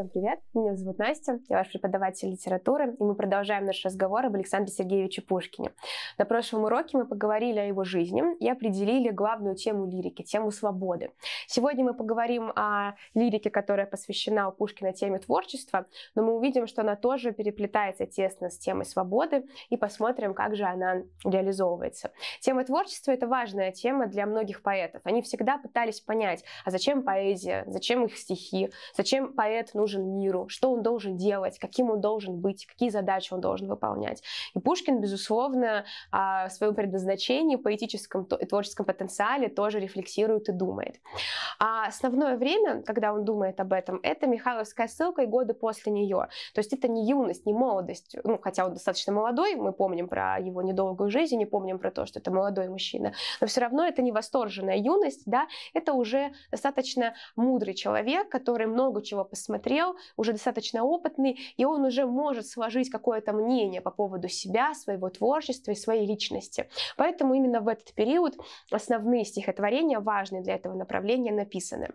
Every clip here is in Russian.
Всем привет! Меня зовут Настя, я ваш преподаватель литературы, и мы продолжаем наш разговор об Александре Сергеевиче Пушкине. На прошлом уроке мы поговорили о его жизни и определили главную тему лирики, тему свободы. Сегодня мы поговорим о лирике, которая посвящена у Пушкина теме творчества, но мы увидим, что она тоже переплетается тесно с темой свободы, и посмотрим, как же она реализовывается. Тема творчества — это важная тема для многих поэтов. Они всегда пытались понять, а зачем поэзия, зачем их стихи, зачем поэт нужен нужен миру, что он должен делать, каким он должен быть, какие задачи он должен выполнять. И Пушкин, безусловно, о а, своем предназначении, поэтическом и творческом потенциале тоже рефлексирует и думает. А основное время, когда он думает об этом, это Михайловская ссылка и годы после нее. То есть это не юность, не молодость, ну, хотя он достаточно молодой, мы помним про его недолгую жизнь, не помним про то, что это молодой мужчина, но все равно это не восторженная юность, да, это уже достаточно мудрый человек, который много чего посмотрел, созрел, уже достаточно опытный, и он уже может сложить какое-то мнение по поводу себя, своего творчества и своей личности. Поэтому именно в этот период основные стихотворения, важные для этого направления, написаны.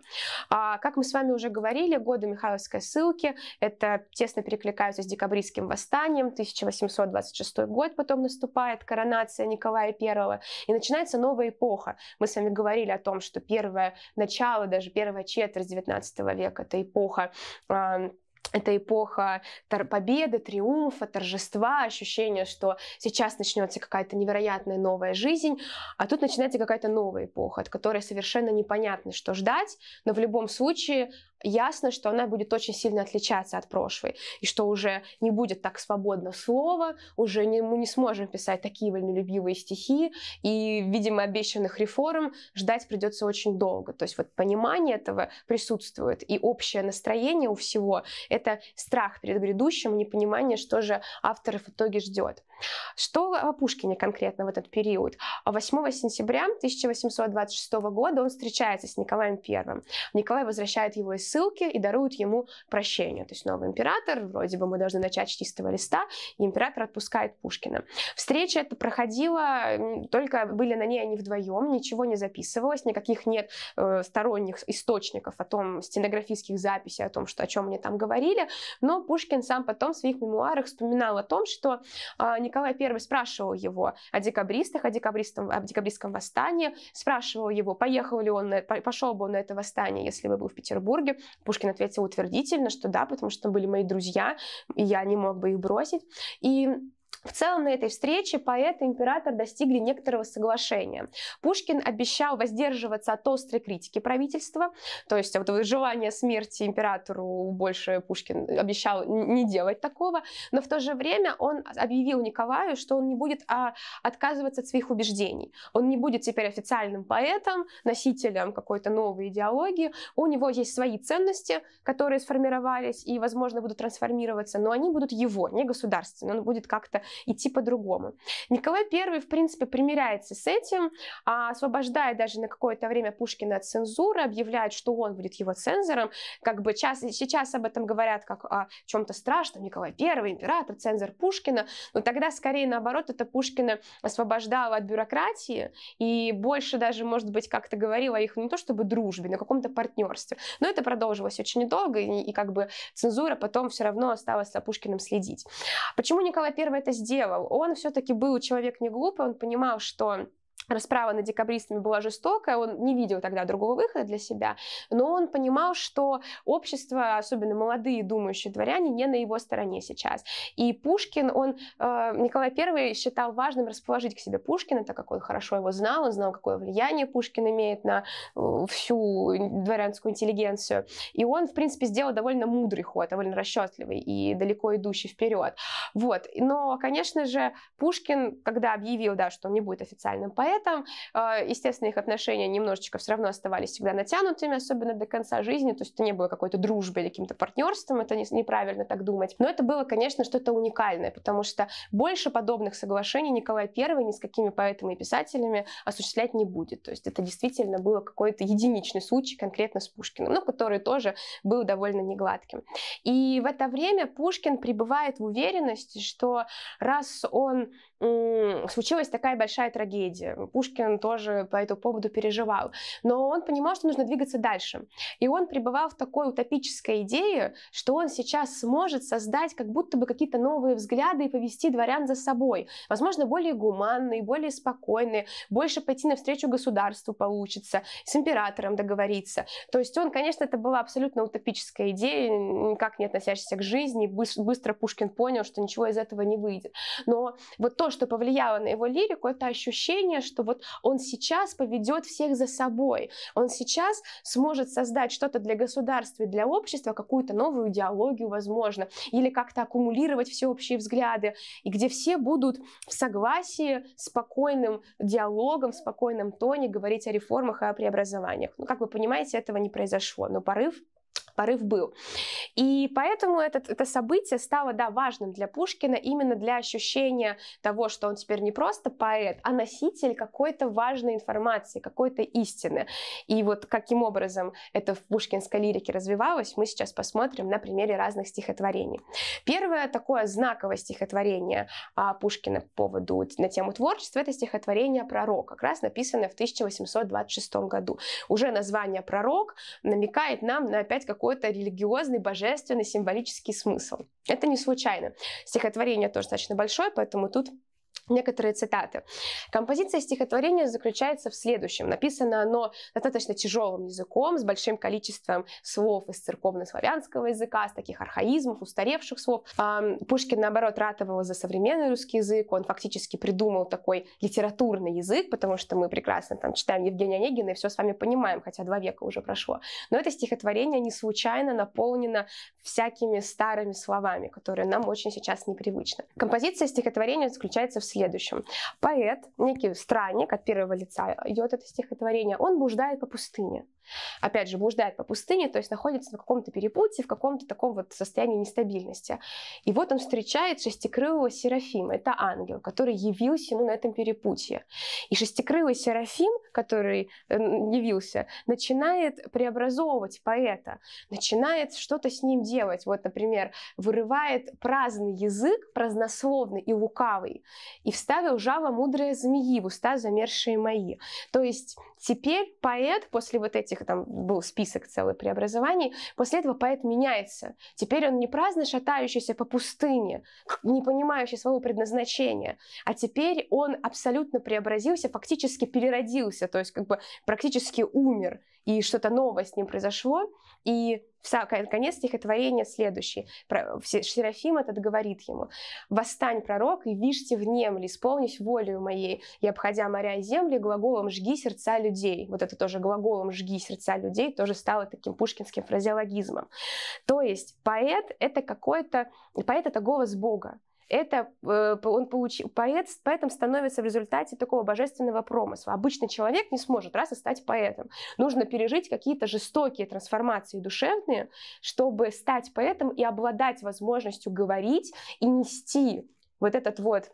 А, как мы с вами уже говорили, годы Михайловской ссылки это тесно перекликаются с декабристским восстанием, 1826 год потом наступает, коронация Николая I, и начинается новая эпоха. Мы с вами говорили о том, что первое начало, даже первая четверть 19 века, это эпоха а, это эпоха победы, триумфа, торжества, ощущение, что сейчас начнется какая-то невероятная новая жизнь, а тут начинается какая-то новая эпоха, от которой совершенно непонятно, что ждать, но в любом случае ясно, что она будет очень сильно отличаться от прошлой, и что уже не будет так свободно слова, уже не, мы не сможем писать такие вольнолюбивые стихи, и, видимо, обещанных реформ ждать придется очень долго. То есть вот понимание этого присутствует, и общее настроение у всего — это страх перед грядущим, непонимание, что же авторов в итоге ждет. Что о Пушкине конкретно в этот период? 8 сентября 1826 года он встречается с Николаем I. Николай возвращает его из ссылки и даруют ему прощение. То есть новый император, вроде бы мы должны начать с чистого листа, и император отпускает Пушкина. Встреча эта проходила, только были на ней они вдвоем, ничего не записывалось, никаких нет э, сторонних источников о том, стенографических записей о том, что, о чем мне там говорили, но Пушкин сам потом в своих мемуарах вспоминал о том, что э, Николай I спрашивал его о декабристах, о, декабристом, о декабристском восстании, спрашивал его, поехал ли он, пошел бы он на это восстание, если бы был в Петербурге, Пушкин ответил утвердительно, что да, потому что были мои друзья, и я не мог бы их бросить. И в целом на этой встрече поэт и император достигли некоторого соглашения. Пушкин обещал воздерживаться от острой критики правительства, то есть вот желание смерти императору больше Пушкин обещал не делать такого, но в то же время он объявил Николаю, что он не будет а, отказываться от своих убеждений. Он не будет теперь официальным поэтом, носителем какой-то новой идеологии. У него есть свои ценности, которые сформировались и, возможно, будут трансформироваться, но они будут его, не государственные. Он будет как-то идти по-другому. Николай I, в принципе, примиряется с этим, а, освобождает даже на какое-то время Пушкина от цензуры, объявляет, что он будет его цензором. Как бы сейчас, сейчас об этом говорят как о чем-то страшном, Николай I, император, цензор Пушкина, но тогда скорее наоборот это Пушкина освобождало от бюрократии и больше даже, может быть, как-то говорила их ну, не то чтобы дружбе, но каком-то партнерстве. Но это продолжилось очень недолго, и, и как бы цензура потом все равно осталась за Пушкиным следить. Почему Николай I это сделал. Он все-таки был человек не глупый, он понимал, что расправа над декабристами была жестокая, он не видел тогда другого выхода для себя, но он понимал, что общество, особенно молодые думающие дворяне, не на его стороне сейчас. И Пушкин, он, э, Николай первый считал важным расположить к себе Пушкина, так как он хорошо его знал, он знал, какое влияние Пушкин имеет на э, всю дворянскую интеллигенцию. И он, в принципе, сделал довольно мудрый ход, довольно расчетливый и далеко идущий вперед. Вот. Но, конечно же, Пушкин, когда объявил, да, что он не будет официальным поэтом, этом, а, естественно, их отношения немножечко все равно оставались всегда натянутыми, особенно до конца жизни, то есть это не было какой-то дружбы или каким-то партнерством, это неправильно так думать. Но это было, конечно, что-то уникальное, потому что больше подобных соглашений Николай I ни с какими поэтами и писателями осуществлять не будет. То есть это действительно было какой-то единичный случай конкретно с Пушкиным, но ну, который тоже был довольно негладким. И в это время Пушкин пребывает в уверенности, что раз он случилась такая большая трагедия, Пушкин тоже по этому поводу переживал. Но он понимал, что нужно двигаться дальше. И он пребывал в такой утопической идее, что он сейчас сможет создать как будто бы какие-то новые взгляды и повести дворян за собой. Возможно, более гуманные, более спокойные, больше пойти навстречу государству получится, с императором договориться. То есть он, конечно, это была абсолютно утопическая идея, никак не относящаяся к жизни. Быстро Пушкин понял, что ничего из этого не выйдет. Но вот то, что повлияло на его лирику, это ощущение, что что вот он сейчас поведет всех за собой, он сейчас сможет создать что-то для государства и для общества, какую-то новую идеологию, возможно, или как-то аккумулировать всеобщие взгляды, и где все будут в согласии, спокойным диалогом, спокойным тоне говорить о реформах и о преобразованиях. Ну, как вы понимаете, этого не произошло, но порыв порыв был. И поэтому этот, это событие стало, да, важным для Пушкина именно для ощущения того, что он теперь не просто поэт, а носитель какой-то важной информации, какой-то истины. И вот каким образом это в пушкинской лирике развивалось, мы сейчас посмотрим на примере разных стихотворений. Первое такое знаковое стихотворение а, Пушкина по поводу на тему творчества, это стихотворение «Пророк», как раз написанное в 1826 году. Уже название «Пророк» намекает нам на опять какую какой-то религиозный, божественный, символический смысл. Это не случайно. Стихотворение тоже достаточно большое, поэтому тут некоторые цитаты. Композиция стихотворения заключается в следующем. Написано оно достаточно тяжелым языком, с большим количеством слов из церковно-славянского языка, с таких архаизмов, устаревших слов. Пушкин, наоборот, ратовал за современный русский язык. Он фактически придумал такой литературный язык, потому что мы прекрасно там читаем Евгения Онегина и все с вами понимаем, хотя два века уже прошло. Но это стихотворение не случайно наполнено всякими старыми словами, которые нам очень сейчас непривычны. Композиция стихотворения заключается в следующем следующем. Поэт, некий странник от первого лица, идет это стихотворение, он блуждает по пустыне. Опять же, блуждает по пустыне, то есть находится на каком-то перепутье, в каком-то таком вот состоянии нестабильности. И вот он встречает шестикрылого Серафима, это ангел, который явился ему на этом перепутье. И шестикрылый Серафим, который э, явился, начинает преобразовывать поэта, начинает что-то с ним делать. Вот, например, вырывает праздный язык, празднословный и лукавый, и вставил жало мудрые змеи в уста замершие мои. То есть теперь поэт, после вот этих, там был список целый преобразований, после этого поэт меняется. Теперь он не праздно шатающийся по пустыне, не понимающий своего предназначения, а теперь он абсолютно преобразился, фактически переродился, то есть как бы практически умер, и что-то новое с ним произошло, и Конец стихотворения следующий. Серафим этот говорит ему. «Восстань, пророк, и вижте внемли, исполнись волею моей, и, обходя моря и земли, глаголом «жги сердца людей». Вот это тоже глаголом «жги сердца людей» тоже стало таким пушкинским фразеологизмом. То есть поэт — это какой-то... Поэт — это голос Бога это э, он получил, поэт, поэтом становится в результате такого божественного промысла. Обычный человек не сможет раз и стать поэтом. Нужно пережить какие-то жестокие трансформации душевные, чтобы стать поэтом и обладать возможностью говорить и нести вот этот вот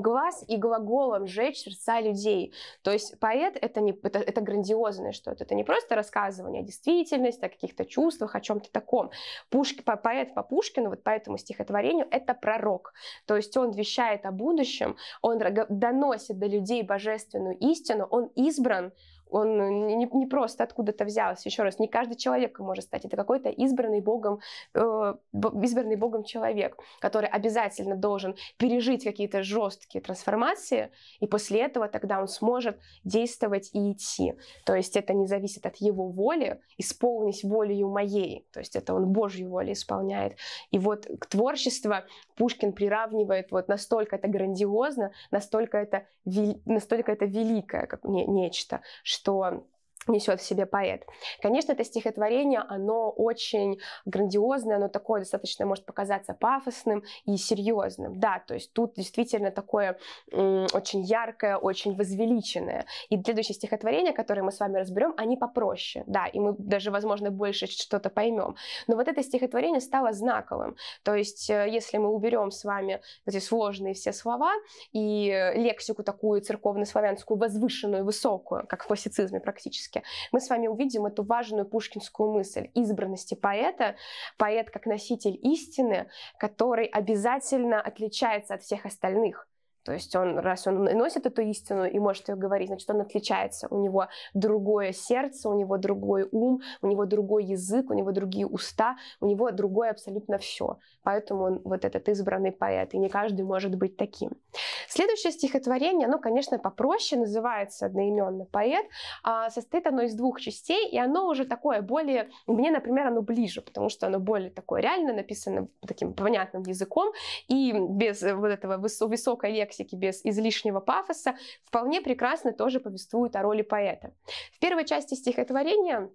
глаз и глаголом жечь сердца людей. То есть поэт это не это, это грандиозное что-то, это не просто рассказывание о действительности, о каких-то чувствах, о чем-то таком. Пушки, по, поэт по Пушкину, вот по этому стихотворению, это пророк. То есть он вещает о будущем, он доносит до людей божественную истину, он избран он э, не, не просто откуда-то взялся. Еще раз, не каждый человек может стать. Это какой-то избранный Богом, э, избранный Богом человек, который обязательно должен пережить какие-то жесткие трансформации, и после этого тогда он сможет действовать и идти. То есть это не зависит от его воли, исполнить волею моей. То есть это он Божью волю исполняет. И вот к творчеству Пушкин приравнивает вот настолько это грандиозно, настолько это, настолько это великое как не, нечто, что что несет в себе поэт. Конечно, это стихотворение, оно очень грандиозное, оно такое достаточно может показаться пафосным и серьезным. Да, то есть тут действительно такое очень яркое, очень возвеличенное. И следующие стихотворения, которые мы с вами разберем, они попроще, да, и мы даже, возможно, больше что-то поймем. Но вот это стихотворение стало знаковым. То есть, э, если мы уберем с вами эти сложные все слова и э, лексику такую церковно-славянскую, возвышенную, высокую, как в классицизме практически, выпуске, мы с вами увидим эту важную пушкинскую мысль избранности поэта, поэт как носитель истины, который обязательно отличается от всех остальных. То есть он, раз он носит эту истину и может ее говорить, значит, он отличается. У него другое сердце, у него другой ум, у него другой язык, у него другие уста, у него другое абсолютно все. Поэтому он вот этот избранный поэт, и не каждый может быть таким. Следующее стихотворение, оно, конечно, попроще, называется одноименный «Поэт». А, состоит оно из двух частей, и оно уже такое более... Мне, например, оно ближе, потому что оно более такое реально написано таким понятным языком, и без вот этого высокой век лексики, без излишнего пафоса, вполне прекрасно тоже повествуют о роли поэта. В первой части стихотворения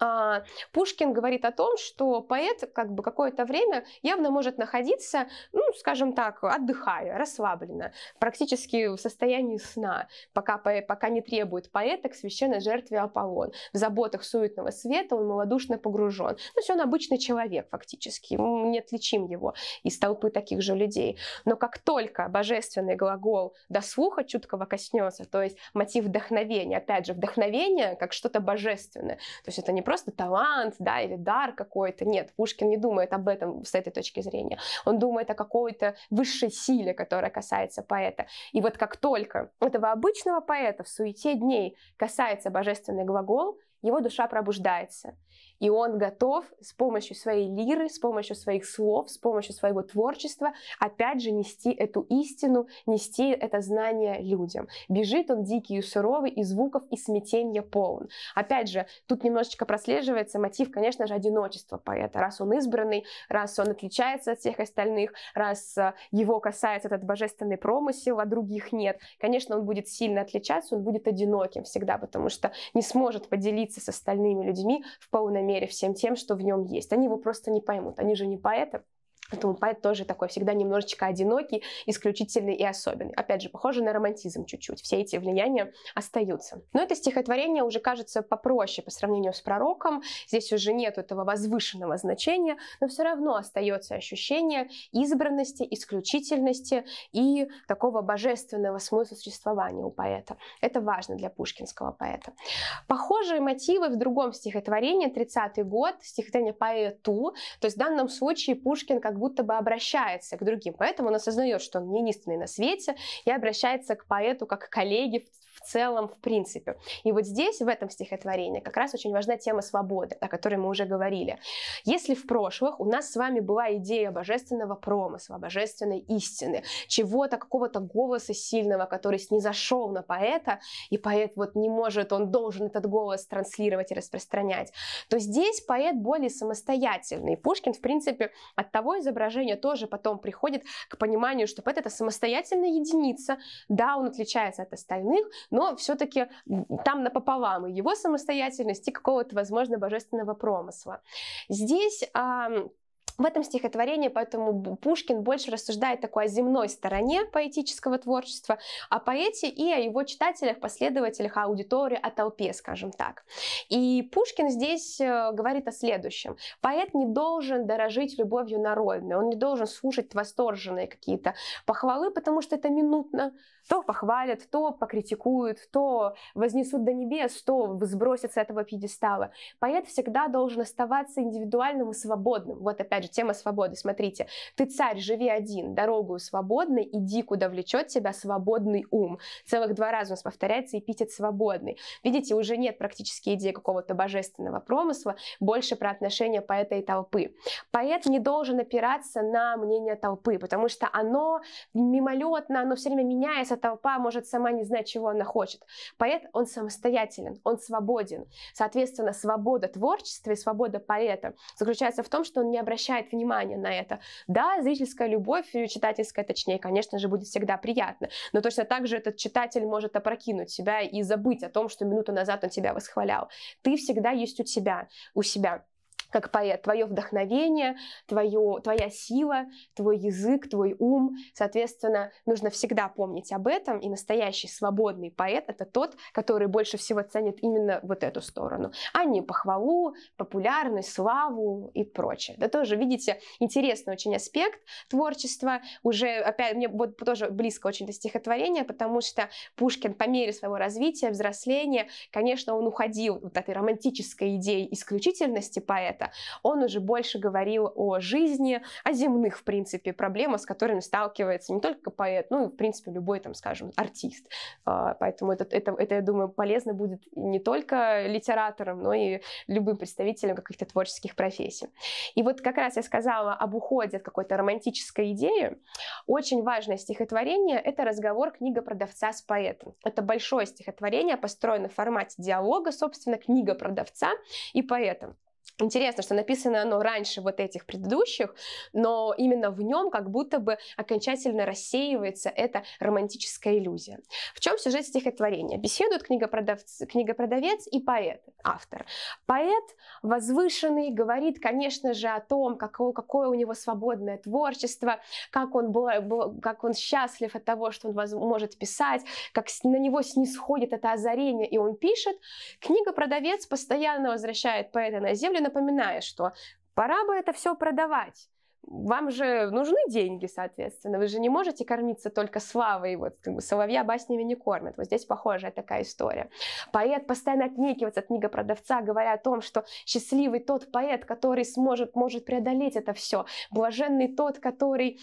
а, Пушкин говорит о том, что поэт как бы какое-то время явно может находиться, ну, скажем так, отдыхая, расслабленно, практически в состоянии сна, пока, пока не требует поэта к священной жертве Аполлон. В заботах суетного света он малодушно погружен. То есть он обычный человек фактически, мы не отличим его из толпы таких же людей. Но как только божественный глагол до слуха чуткого коснется, то есть мотив вдохновения, опять же, вдохновение как что-то божественное, то есть это что не просто талант, да, или дар какой-то. Нет, Пушкин не думает об этом с этой точки зрения. Он думает о какой-то высшей силе, которая касается поэта. И вот как только этого обычного поэта в суете дней касается божественный глагол, его душа пробуждается. И он готов с помощью своей лиры, с помощью своих слов, с помощью своего творчества, опять же, нести эту истину, нести это знание людям. Бежит он дикий и суровый, и звуков, и смятения полон. Опять же, тут немножечко прослеживается мотив, конечно же, одиночества поэта. Раз он избранный, раз он отличается от всех остальных, раз э, его касается этот божественный промысел, а других нет, конечно, он будет сильно отличаться, он будет одиноким всегда, потому что не сможет поделиться с остальными людьми в полной мере, всем тем, что в нем есть. Они его просто не поймут, они же не поэты. Поэтому поэт тоже такой всегда немножечко одинокий, исключительный и особенный. Опять же, похоже на романтизм чуть-чуть. Все эти влияния остаются. Но это стихотворение уже кажется попроще по сравнению с пророком. Здесь уже нет этого возвышенного значения, но все равно остается ощущение избранности, исключительности и такого божественного смысла существования у поэта. Это важно для пушкинского поэта. Похожие мотивы в другом стихотворении, 30-й год, стихотворение «Поэту». То есть в данном случае Пушкин как будто бы обращается к другим поэтому он осознает, что он не единственный на свете, и обращается к поэту как к коллеге целом, в принципе. И вот здесь, в этом стихотворении, как раз очень важна тема свободы, о которой мы уже говорили. Если в прошлых у нас с вами была идея божественного промысла, божественной истины, чего-то, какого-то голоса сильного, который снизошел на поэта, и поэт вот не может, он должен этот голос транслировать и распространять, то здесь поэт более самостоятельный. Пушкин, в принципе, от того изображения тоже потом приходит к пониманию, что поэт — это самостоятельная единица, да, он отличается от остальных, но но все-таки там напополам и его самостоятельность, и какого-то, возможно, божественного промысла. Здесь в этом стихотворении поэтому Пушкин больше рассуждает такой о земной стороне поэтического творчества, о поэте и о его читателях, последователях, о аудитории, о толпе, скажем так. И Пушкин здесь э, говорит о следующем. Поэт не должен дорожить любовью народной, он не должен слушать восторженные какие-то похвалы, потому что это минутно. То похвалят, то покритикуют, то вознесут до небес, то сбросят с этого пьедестала. Поэт всегда должен оставаться индивидуальным и свободным. Вот опять же, же тема свободы. Смотрите, ты царь, живи один, дорогу свободной, иди, куда влечет тебя свободный ум. Целых два раза у нас повторяется эпитет свободный. Видите, уже нет практически идеи какого-то божественного промысла, больше про отношения поэта и толпы. Поэт не должен опираться на мнение толпы, потому что оно мимолетно, оно все время меняется, толпа может сама не знать, чего она хочет. Поэт, он самостоятелен, он свободен. Соответственно, свобода творчества и свобода поэта заключается в том, что он не обращает обращает внимание на это. Да, зрительская любовь, э, читательская точнее, конечно же, будет всегда приятно, но точно так же этот читатель может опрокинуть себя и забыть о том, что минуту назад он тебя восхвалял. Ты всегда есть у тебя, у себя как поэт, твое вдохновение, твое, твоя сила, твой язык, твой ум. Соответственно, нужно всегда помнить об этом, и настоящий свободный поэт — это тот, который больше всего ценит именно вот эту сторону, а не похвалу, популярность, славу и прочее. Да тоже, видите, интересный очень аспект творчества. Уже, опять, мне вот тоже близко очень до стихотворения, потому что Пушкин по мере своего развития, взросления, конечно, он уходил от этой романтической идеи исключительности поэта, это. Он уже больше говорил о жизни, о земных, в принципе, проблемах, с которыми сталкивается не только поэт, ну и, в принципе, любой, там, скажем, артист. А, поэтому это, это, это я думаю, полезно будет не только литераторам, но и любым представителям каких-то творческих профессий. И вот как раз я сказала об уходе от какой-то романтической идеи. Очень важное стихотворение — это разговор книга продавца с поэтом. Это большое стихотворение, построено в формате диалога, собственно, книга продавца и поэта. Интересно, что написано оно раньше вот этих предыдущих, но именно в нем как будто бы окончательно рассеивается эта романтическая иллюзия. В чем сюжет стихотворения? Беседуют книгопродавец, книгопродавец и поэт, автор. Поэт возвышенный говорит, конечно же, о том, какое, какое у него свободное творчество, как он, был, был, как он счастлив от того, что он воз, может писать, как на него снисходит это озарение, и он пишет. Книгопродавец постоянно возвращает поэта на землю, напоминаю, что пора бы это все продавать. Вам же нужны деньги, соответственно. Вы же не можете кормиться только славой. Вот как бы соловья баснями не кормят. Вот здесь похожая такая история. Поэт постоянно отнекивается от книга продавца, говоря о том, что счастливый тот поэт, который сможет, может преодолеть это все. Блаженный тот, который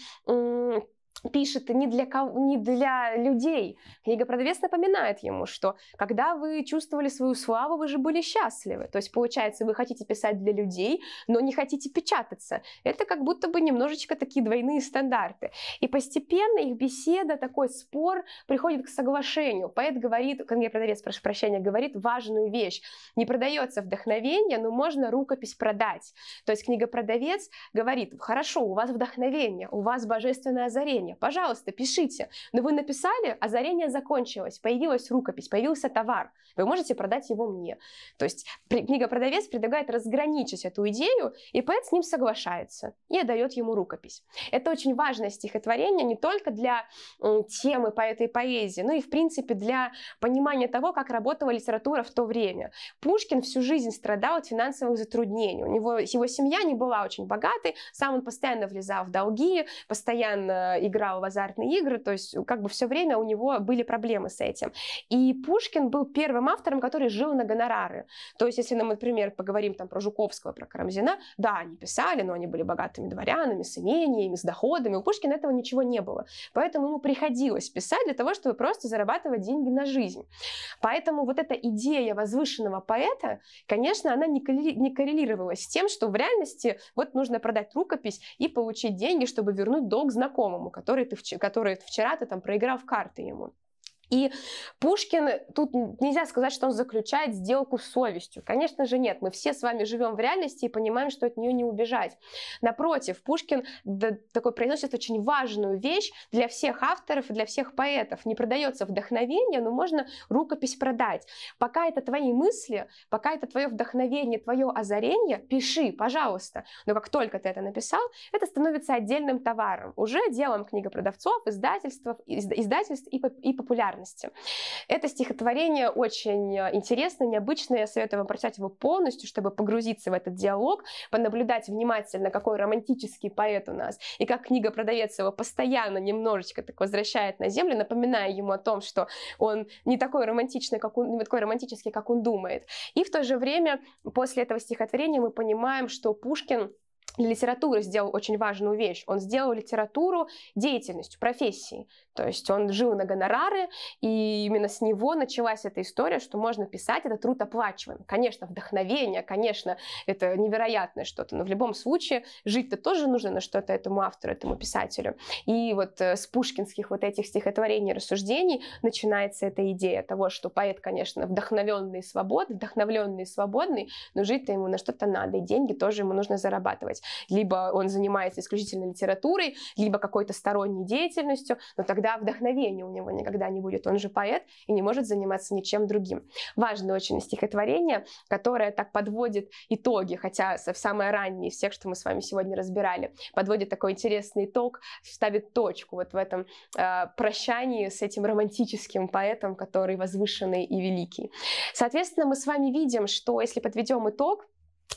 пишет не для, кого, не для людей. Книга «Продавец» напоминает ему, что когда вы чувствовали свою славу, вы же были счастливы. То есть, получается, вы хотите писать для людей, но не хотите печататься. Это как будто бы немножечко такие двойные стандарты. И постепенно их беседа, такой спор приходит к соглашению. Поэт говорит, книга «Продавец», прошу прощения, говорит важную вещь. Не продается вдохновение, но можно рукопись продать. То есть книга «Продавец» говорит, хорошо, у вас вдохновение, у вас божественное озарение, Пожалуйста, пишите. Но вы написали, озарение закончилось, появилась рукопись, появился товар. Вы можете продать его мне. То есть книга-продавец предлагает разграничить эту идею, и поэт с ним соглашается и отдает ему рукопись. Это очень важное стихотворение не только для темы поэта и поэзии, но и, в принципе, для понимания того, как работала литература в то время. Пушкин всю жизнь страдал от финансовых затруднений. У него, его семья не была очень богатой, сам он постоянно влезал в долги, постоянно играл играл в азартные игры, то есть как бы все время у него были проблемы с этим. И Пушкин был первым автором, который жил на гонорары. То есть если например, поговорим там про Жуковского, про Карамзина, да, они писали, но они были богатыми дворянами, с имениями, с доходами. У Пушкина этого ничего не было. Поэтому ему приходилось писать для того, чтобы просто зарабатывать деньги на жизнь. Поэтому вот эта идея возвышенного поэта, конечно, она не, не коррелировалась с тем, что в реальности вот нужно продать рукопись и получить деньги, чтобы вернуть долг знакомому, который ты, который вчера ты там проиграл в карты ему. И Пушкин, тут нельзя сказать, что он заключает сделку с совестью. Конечно же нет, мы все с вами живем в реальности и понимаем, что от нее не убежать. Напротив, Пушкин такой произносит очень важную вещь для всех авторов и для всех поэтов. Не продается вдохновение, но можно рукопись продать. Пока это твои мысли, пока это твое вдохновение, твое озарение, пиши, пожалуйста. Но как только ты это написал, это становится отдельным товаром, уже делом продавцов, издательств, издательств и, и популярности благодарности. Это стихотворение очень э, интересное, необычное. Я советую вам прочитать его полностью, чтобы погрузиться в этот диалог, понаблюдать внимательно, какой романтический поэт у нас, и как книга-продавец его постоянно немножечко так возвращает на землю, напоминая ему о том, что он не такой романтичный, как он, не такой романтический, как он думает. И в то же время после этого стихотворения мы понимаем, что Пушкин для литературы сделал очень важную вещь. Он сделал литературу деятельностью, профессией. То есть он жил на гонорары, и именно с него началась эта история, что можно писать, это труд оплачиваем. Конечно, вдохновение, конечно, это невероятное что-то, но в любом случае жить-то тоже нужно на что-то этому автору, этому писателю. И вот э, с пушкинских вот этих стихотворений, рассуждений начинается эта идея того, что поэт, конечно, вдохновленный свобод, вдохновленный свободный, но жить-то ему на что-то надо, и деньги тоже ему нужно зарабатывать либо он занимается исключительно литературой, либо какой-то сторонней деятельностью, но тогда вдохновения у него никогда не будет. Он же поэт и не может заниматься ничем другим. Важно очень стихотворение, которое так подводит итоги, хотя самое раннее из всех, что мы с вами сегодня разбирали, подводит такой интересный итог, ставит точку вот в этом э, прощании с этим романтическим поэтом, который возвышенный и великий. Соответственно, мы с вами видим, что если подведем итог,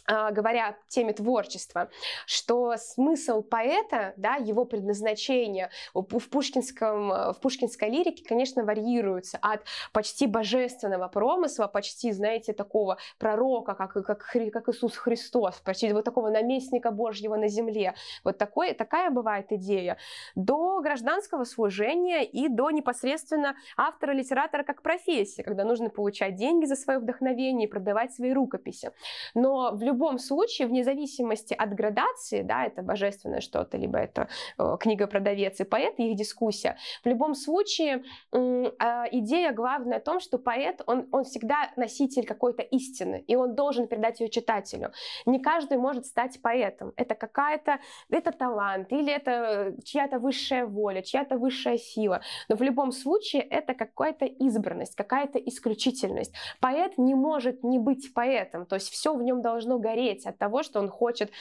а, говоря о теме творчества, что смысл поэта, да, его предназначение в, пушкинском, э, в пушкинской лирике, конечно, варьируется от почти божественного промысла, почти, знаете, такого пророка, как, как, как Иисус Христос, почти вот такого наместника Божьего на земле. Вот такой, такая бывает идея. До гражданского служения и до непосредственно автора-литератора как профессии, когда нужно получать деньги за свое вдохновение и продавать свои рукописи. Но в любом случае, вне зависимости от градации, да, это божественное что-то, либо это э, книга продавец и поэт, их дискуссия, в любом случае а, идея главная о том, что поэт, он, он всегда носитель какой-то истины, и он должен передать ее читателю. Не каждый может стать поэтом. Это какая-то, это талант, или это чья-то высшая воля, чья-то высшая сила. Но в любом случае это какая-то избранность, какая-то исключительность. Поэт не может не быть поэтом, то есть все в нем должно должно гореть от того, что он хочет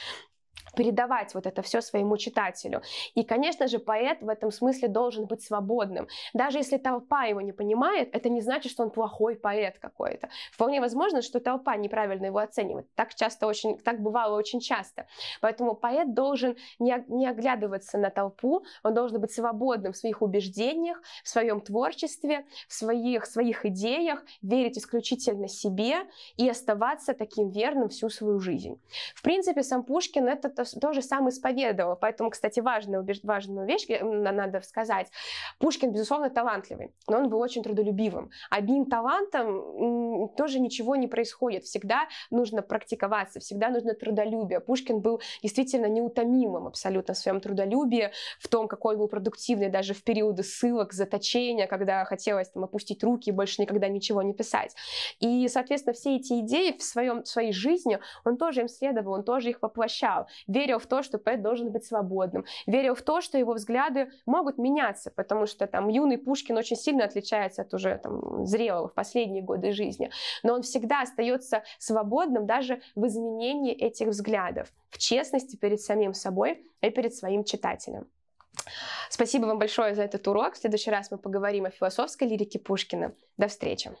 передавать вот это все своему читателю. И, конечно же, поэт в этом смысле должен быть свободным. Даже если толпа его не понимает, это не значит, что он плохой поэт какой-то. Вполне возможно, что толпа неправильно его оценивает. Так часто очень, так бывало очень часто. Поэтому поэт должен не, не оглядываться на толпу, он должен быть свободным в своих убеждениях, в своем творчестве, в своих, своих идеях, верить исключительно себе и оставаться таким верным всю свою жизнь. В принципе, сам Пушкин это тоже сам исповедовал. Поэтому, кстати, важную, важную вещь э, надо сказать. Пушкин, безусловно, талантливый, но он был очень трудолюбивым. Одним талантом тоже ничего не происходит. Всегда нужно практиковаться, всегда нужно трудолюбие. Пушкин был действительно неутомимым абсолютно в своем трудолюбии, в том, какой был продуктивный даже в периоды ссылок, заточения, когда хотелось там, опустить руки и больше никогда ничего не писать. И, соответственно, все эти идеи в своем, в своей жизни он тоже им следовал, он тоже их воплощал верил в то, что поэт должен быть свободным, верил в то, что его взгляды могут меняться, потому что там юный Пушкин очень сильно отличается от уже там, зрелого в последние годы жизни, но он всегда остается свободным даже в изменении этих взглядов, в честности перед самим собой и перед своим читателем. Спасибо вам большое за этот урок. В следующий раз мы поговорим о философской лирике Пушкина. До встречи!